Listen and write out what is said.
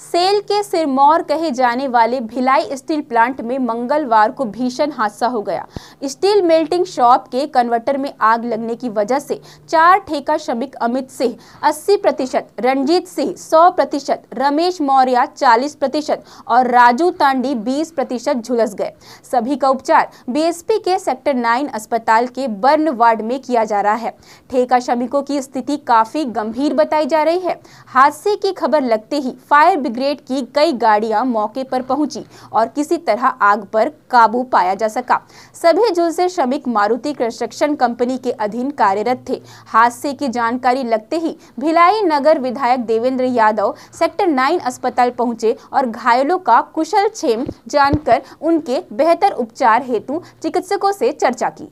cell के सिरमौर कहे जाने वाले भिलाई स्टील प्लांट में मंगलवार को भीषण हादसा हो गया स्टील मेल्टिंग शॉप के कन्वर्टर में आग लगने की वजह से चार ठेका श्रमिक अमित सिंह 80 प्रतिशत रंजीत सिंह 100 प्रतिशत रमेश मौर्य 40 प्रतिशत और राजू तांडी 20 प्रतिशत झुलस गए सभी का उपचार बीएसपी के सेक्टर 9 अस्पताल के बर्न वार्ड में किया जा रहा है ठेका श्रमिकों की स्थिति काफी गंभीर बताई जा रही है हादसे की खबर लगते ही फायर ब्रिगेड की कई गाड़ियां मौके पर पहुंची और किसी तरह आग पर काबू पाया जा सका सभी झुलसे श्रमिक मारुति कंस्ट्रक्शन कंपनी के अधीन कार्यरत थे हादसे की जानकारी लगते ही भिलाई नगर विधायक देवेंद्र यादव सेक्टर नाइन अस्पताल पहुंचे और घायलों का कुशल क्षेम जानकर उनके बेहतर उपचार हेतु चिकित्सकों से चर्चा की